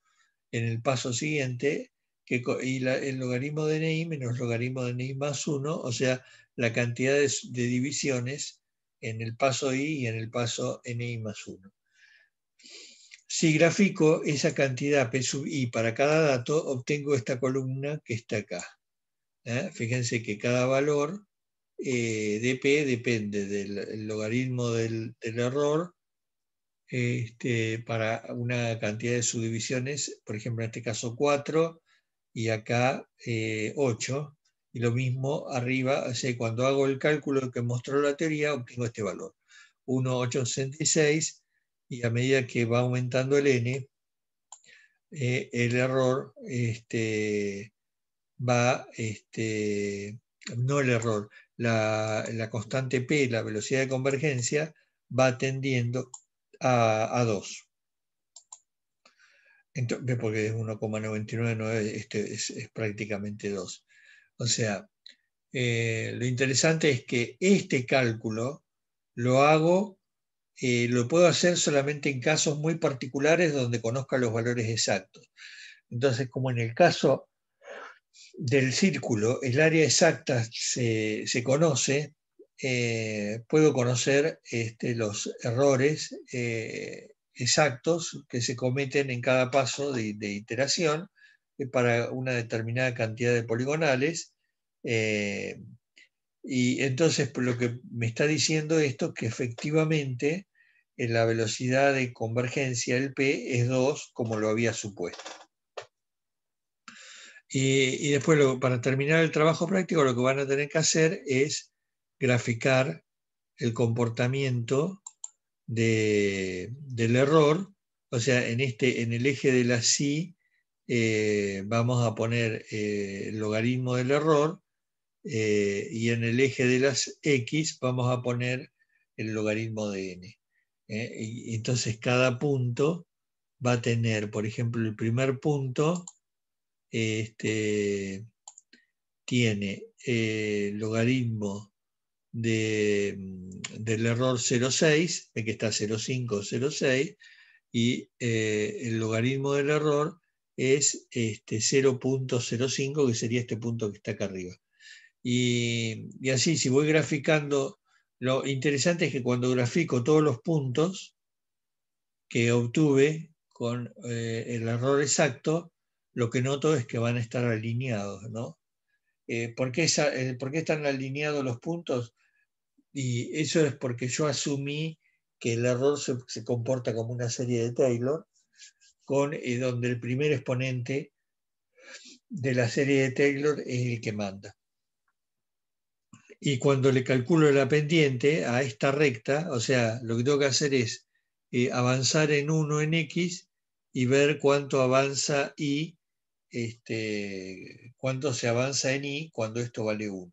en el paso siguiente, que, y el logaritmo de ni menos logaritmo de ni más 1, o sea, la cantidad de, de, divisiones en el paso i y en el paso ni más 1. Si grafico esa cantidad P sub i para cada dato, obtengo esta columna que está acá. ¿eh? Fíjense que cada valor eh, de P depende del logaritmo del, error este, para una cantidad de subdivisiones, por ejemplo en este caso 4 y acá 8. Eh, y lo mismo arriba, cuando hago el cálculo que mostró la teoría, obtengo este valor. 1,866 y a medida que va aumentando el n, eh, el error este, va, este, no el error, la, constante p, la velocidad de convergencia, va tendiendo a, a 2. Entonces, porque es 1,99, este es, prácticamente 2. O sea, eh, lo interesante es que este cálculo lo hago eh, lo puedo hacer solamente en casos muy particulares donde conozca los valores exactos. Entonces, como en el caso del círculo, el área exacta se, conoce, eh, puedo conocer este, los errores eh, exactos que se cometen en cada paso de iteración para una determinada cantidad de poligonales. Y entonces lo que me está diciendo esto que efectivamente en eh, la velocidad de convergencia del P es 2 como lo había supuesto. Y, después para terminar el trabajo práctico lo que van a tener que hacer es graficar el comportamiento de, del error. O sea, en, este, en el eje de la si eh, vamos a poner eh, el logaritmo del error eh, y en el eje de las X vamos a poner el logaritmo de n. ¿eh? entonces cada punto va a tener, por ejemplo, el primer punto este, tiene eh, el logaritmo mm, del error 0,6, de que está 0,5 0,6, y el logaritmo del error es este, 0.05, que sería este punto que está acá arriba. Y, así, si voy graficando, lo interesante es que cuando grafico todos los puntos que obtuve con eh, el error exacto, lo que noto es que van a estar alineados, ¿no? Eh, eh, ¿por, qué están alineados los puntos? Y eso es porque yo asumí que el error se, comporta como una serie de Taylor, con, donde el primer exponente de la serie de Taylor es el que manda y cuando le calculo la pendiente a esta recta, o sea, lo que tengo que hacer es eh, avanzar en 1 en X y ver cuánto avanza Y, este, cuánto se avanza en Y cuando esto vale 1.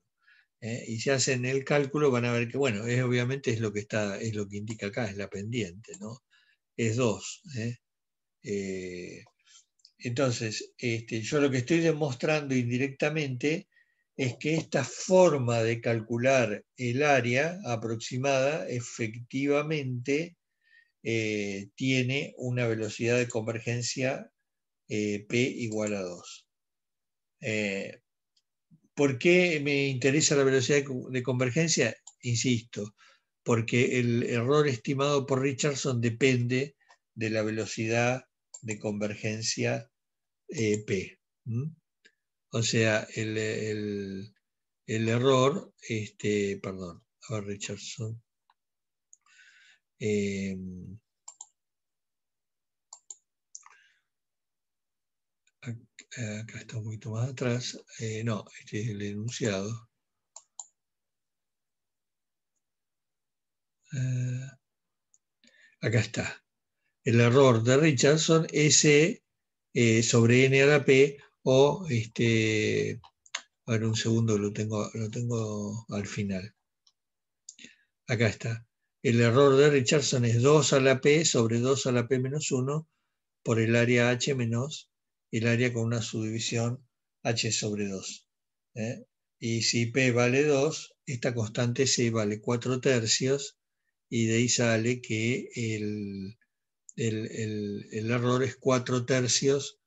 ¿eh? y si hacen el cálculo van a ver que, bueno, es, obviamente es lo que, está, es lo que indica acá, es la pendiente, ¿no? Es 2. ¿eh? entonces, este, yo lo que estoy demostrando indirectamente es que esta forma de calcular el área aproximada efectivamente eh, tiene una velocidad de convergencia eh, P igual a 2. Eh, ¿Por qué me interesa la velocidad de convergencia? Insisto, porque el error estimado por Richardson depende de la velocidad de convergencia P. O sea, el, error, este, perdón, a ver, Richardson. Eh, acá está un poquito más atrás. Eh, no, este es el enunciado. Eh, acá está. El error de Richardson, es sobre N o este, a ver un segundo, lo tengo, lo tengo al final. Acá está. El error de Richardson es 2 a la P sobre 2 a la P menos 1 por el área H menos el área con una subdivisión H sobre 2. ¿eh? Y si P vale 2, esta constante C vale 4 tercios y de ahí sale que el, el, el error es 4 tercios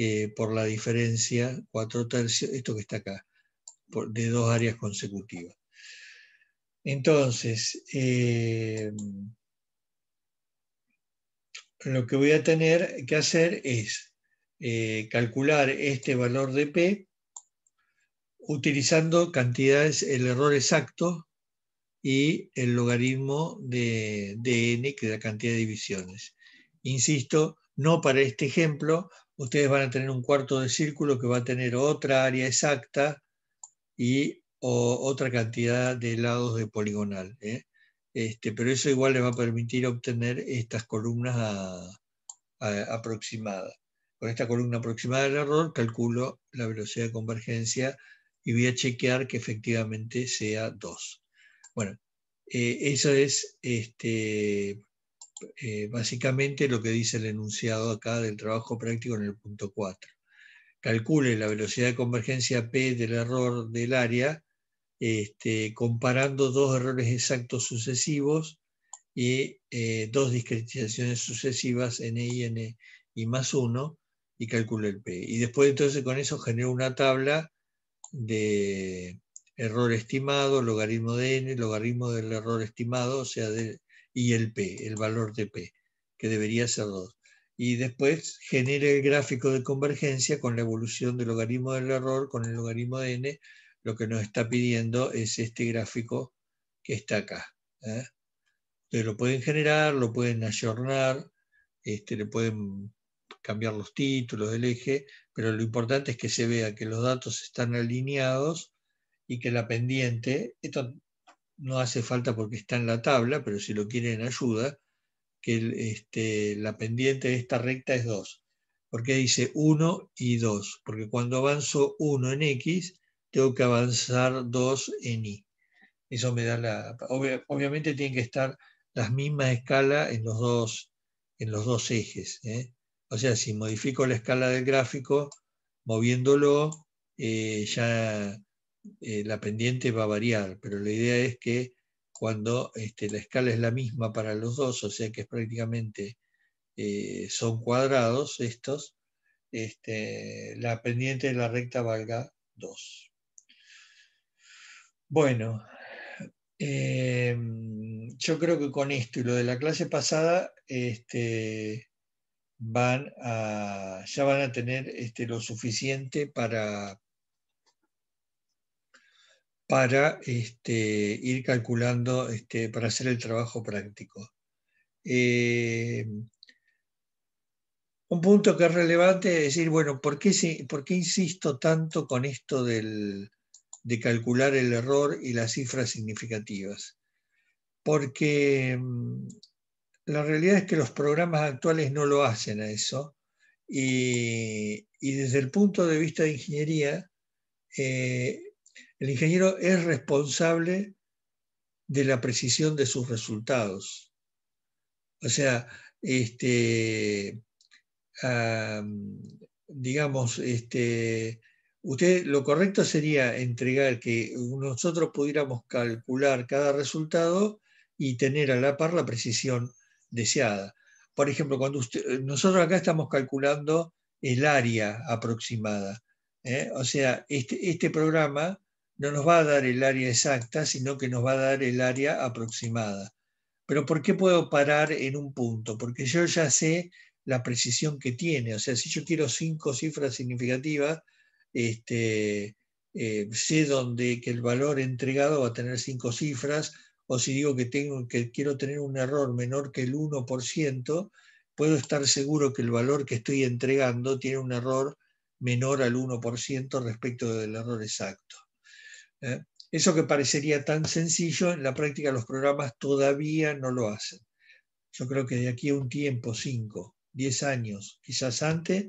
eh, por la diferencia, cuatro tercios, esto que está acá, de dos áreas consecutivas. Entonces, eh, lo que voy a tener que hacer es eh, calcular este valor de P utilizando cantidades, el error exacto y el logaritmo de, de n, que es la cantidad de divisiones. Insisto, no para este ejemplo, ustedes van a tener un cuarto de círculo que va a tener otra área exacta y otra cantidad de lados de poligonal. ¿eh? Este, pero eso igual les va a permitir obtener estas columnas aproximadas. Con esta columna aproximada del error calculo la velocidad de convergencia y voy a chequear que efectivamente sea 2. Bueno, eh, eso es este, eh, básicamente lo que dice el enunciado acá del trabajo práctico en el punto 4. Calcule la velocidad de convergencia P del error del área este, comparando dos errores exactos sucesivos y eh, dos discretizaciones sucesivas N e y N e y más 1 y calcule el P. Y después entonces con eso genera una tabla de error estimado, logaritmo de N, logaritmo del error estimado, o sea, de, y el P, el valor de P, que debería ser 2. Y después genera el gráfico de convergencia con la evolución del logaritmo del error, con el logaritmo de n. Lo que nos está pidiendo es este gráfico que está acá. ¿eh? Entonces lo pueden generar, lo pueden ayornar, este, le pueden cambiar los títulos del eje, pero lo importante es que se vea que los datos están alineados y que la pendiente, no hace falta porque está en la tabla, pero si lo quieren ayuda, que este, la pendiente de esta recta es 2. porque dice 1 y 2? Porque cuando avanzo 1 en X, tengo que avanzar 2 en Y. Eso me da la... obviamente tienen que estar las mismas escalas en los dos, en los dos ejes. ¿eh? O sea, si modifico la escala del gráfico, moviéndolo, eh, ya eh, la pendiente va a variar, pero la idea es que cuando este, la escala es la misma para los dos, o sea que es prácticamente eh, son cuadrados estos, este, la pendiente de la recta valga 2. Bueno, em, yo creo que con esto y lo de la clase pasada este, van ya van a tener este, lo suficiente para, para este, ir calculando, este, para hacer el trabajo práctico. Eh, un punto que es relevante es decir, bueno, ¿por qué, por insisto tanto con esto de calcular el error y las cifras significativas? Porque mm, la realidad es que los programas actuales no lo hacen a eso. Y, desde el punto de vista de ingeniería, eh, el ingeniero es responsable de la precisión de sus resultados. O sea, este, digamos, este, usted lo correcto sería entregar que nosotros pudiéramos calcular cada resultado y tener a la par la precisión deseada. Por ejemplo, cuando nosotros acá estamos calculando el área aproximada. ¿eh? O sea, este, este programa no nos va a dar el área exacta, sino que nos va a dar el área aproximada. Pero ¿por qué puedo parar en un punto? Porque yo ya sé la precisión que tiene. O sea, si yo quiero cinco cifras significativas, este, eh, sé dónde que el valor entregado va a tener cinco cifras, o si digo que, tengo, que quiero tener un error menor que el 1%, puedo estar seguro que el valor que estoy entregando tiene un error menor al 1% respecto del error exacto. ¿eh? Eso que parecería tan sencillo, en la práctica los programas todavía no lo hacen. Yo creo que de aquí a un tiempo, 5, 10 años, quizás antes,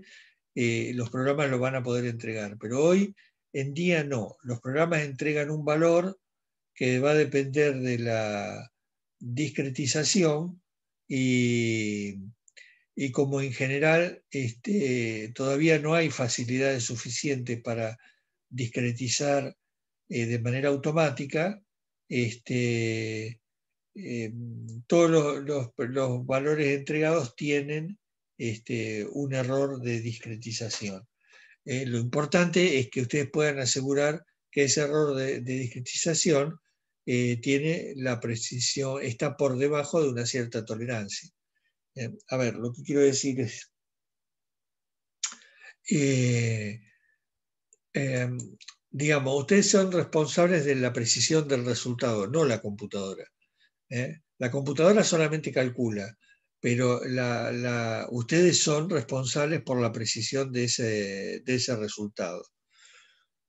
eh, los programas lo van a poder entregar. Pero hoy en día no. Los programas entregan un valor que va a depender de la discretización y, como en general este, todavía no hay facilidades suficientes para discretizar eh, de manera automática este, eh, todos los, valores entregados tienen este, un error de discretización. Eh, lo importante es que ustedes puedan asegurar que ese error de, discretización tiene la precisión, está por debajo de una cierta tolerancia. a ver, lo que quiero decir es, em, digamos, ustedes son responsables de la precisión del resultado, no la computadora. ¿eh? La computadora solamente calcula, pero ustedes son responsables por la precisión de ese, resultado.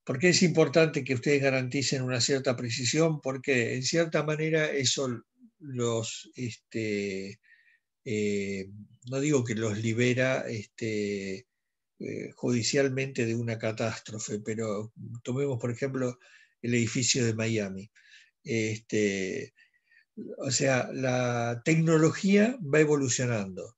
¿Por qué es importante que ustedes garanticen una cierta precisión? Porque en cierta manera eso los, este, eh, no digo que los libera este, eh, judicialmente de una catástrofe, pero tomemos, por ejemplo, el edificio de Miami. Este, o sea, la tecnología va evolucionando.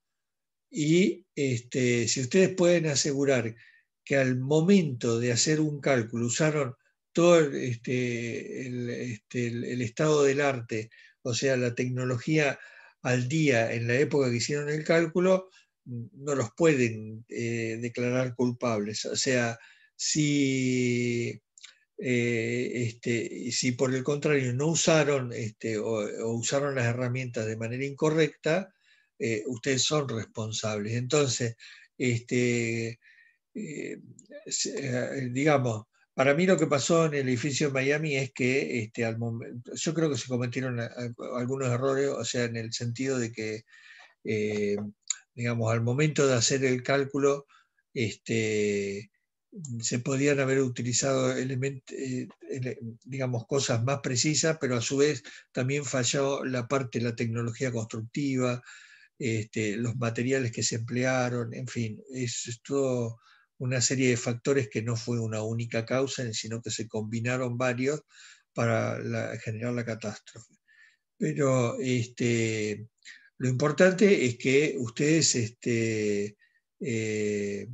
Y este, si ustedes pueden asegurar que al momento de hacer un cálculo usaron todo este, el, estado del arte, o sea, la tecnología al día en la época que hicieron el cálculo, no los pueden eh, declarar culpables. O sea, si, eh, este, si por el contrario no usaron este, o, usaron las herramientas de manera incorrecta, eh, ustedes son responsables. Entonces, este, digamos, para mí lo que pasó en el edificio de Miami es que este, al momento, yo creo que se cometieron algunos errores, o sea, en el sentido de que digamos, al momento de hacer el cálculo, este, se podían haber utilizado eh, digamos, cosas más precisas, pero a su vez también falló la parte de la tecnología constructiva, este, los materiales que se emplearon, en fin, es, una serie de factores que no fue una única causa, sino que se combinaron varios para generar la catástrofe. Pero este, lo importante es que ustedes, este, eh,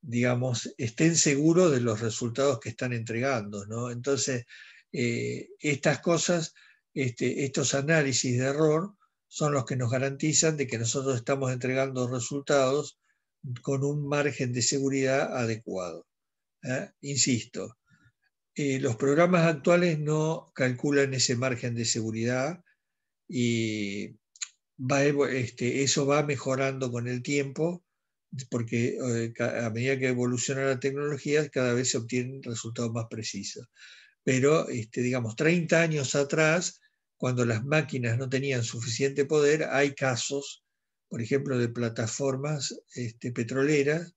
digamos, estén seguros de los resultados que están entregando. Entonces, eh, estas cosas, este, estos análisis de error, son los que nos garantizan de que nosotros estamos entregando resultados con un margen de seguridad adecuado. ¿eh? Insisto, los programas actuales no calculan ese margen de seguridad y este, eso va mejorando con el tiempo, porque eh, a medida que evoluciona la tecnología, cada vez se obtienen resultados más precisos. Pero, este, digamos, 30 años atrás, cuando las máquinas no tenían suficiente poder, hay casos, por ejemplo, de plataformas este, petroleras,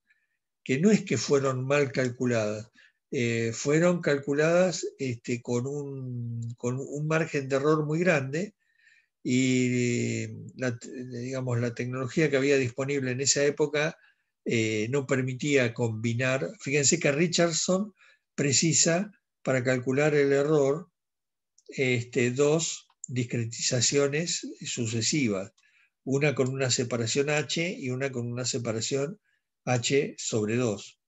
que no es que fueron mal calculadas, eh, fueron calculadas con, un, margen de error muy grande y la, digamos, la tecnología que había disponible en esa época eh, no permitía combinar. Fíjense que Richardson precisa para calcular el error este, dos discretizaciones sucesivas, una con una separación H y una con una separación H sobre 2.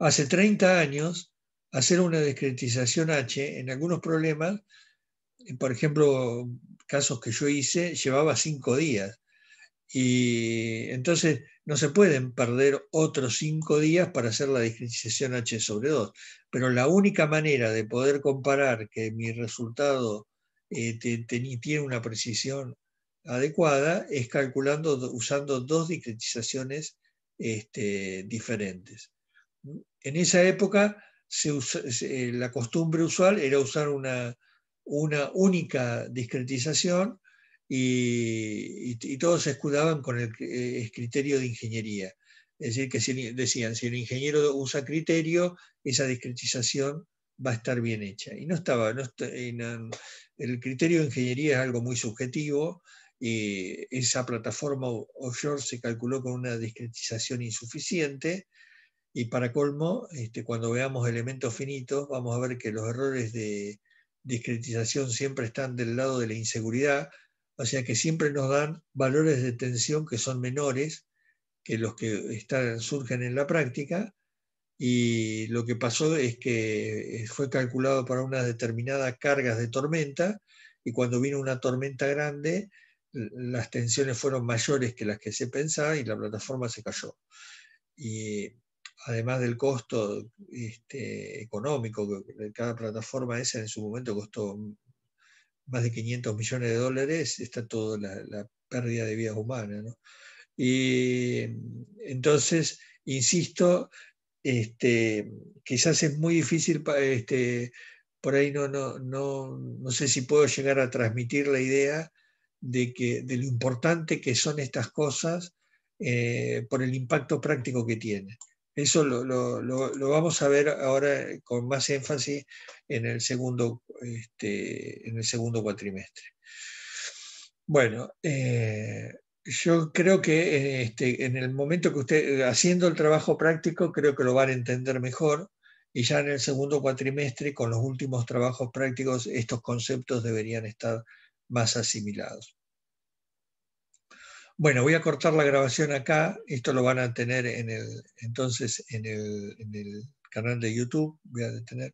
Hace 30 años, hacer una discretización H en algunos problemas por ejemplo, casos que yo hice, llevaba cinco días. Y entonces no se pueden perder otros cinco días para hacer la discretización H sobre 2. Pero la única manera de poder comparar que mi resultado eh, tiene una precisión adecuada es calculando usando dos discretizaciones este, diferentes. En esa época la costumbre usual era usar una, una única discretización y, todos se escudaban con el, eh, criterio de ingeniería. Es decir, que si, decían, si el ingeniero usa criterio, esa discretización va a estar bien hecha. Y no estaba, el criterio de ingeniería es algo muy subjetivo y esa plataforma offshore se calculó con una discretización insuficiente y para colmo, este, cuando veamos elementos finitos, vamos a ver que los errores de, discretización siempre están del lado de la inseguridad, o sea que siempre nos dan valores de tensión que son menores que los que están, surgen en la práctica, y lo que pasó es que eh, fue calculado para unas determinadas cargas de tormenta, y cuando vino una tormenta grande, las tensiones fueron mayores que las que se pensaba y la plataforma se cayó. Y además del costo este, económico, que cada plataforma esa en su momento costó más de 500 millones de dólares, está toda la, pérdida de vidas humanas. Y entonces, insisto, este, quizás es muy difícil, este, por ahí no, sé si puedo llegar a transmitir la idea de, que, de lo importante que son estas cosas eh, por el impacto práctico que tienen. Eso lo, vamos a ver ahora con más énfasis en el segundo, este, en el segundo cuatrimestre. Bueno, eh, yo creo que este, en el momento que usted, haciendo el trabajo práctico, creo que lo van a entender mejor y ya en el segundo cuatrimestre, con los últimos trabajos prácticos, estos conceptos deberían estar más asimilados. Bueno, voy a cortar la grabación acá. Esto lo van a tener en el, entonces en el, en el canal de YouTube. Voy a detener.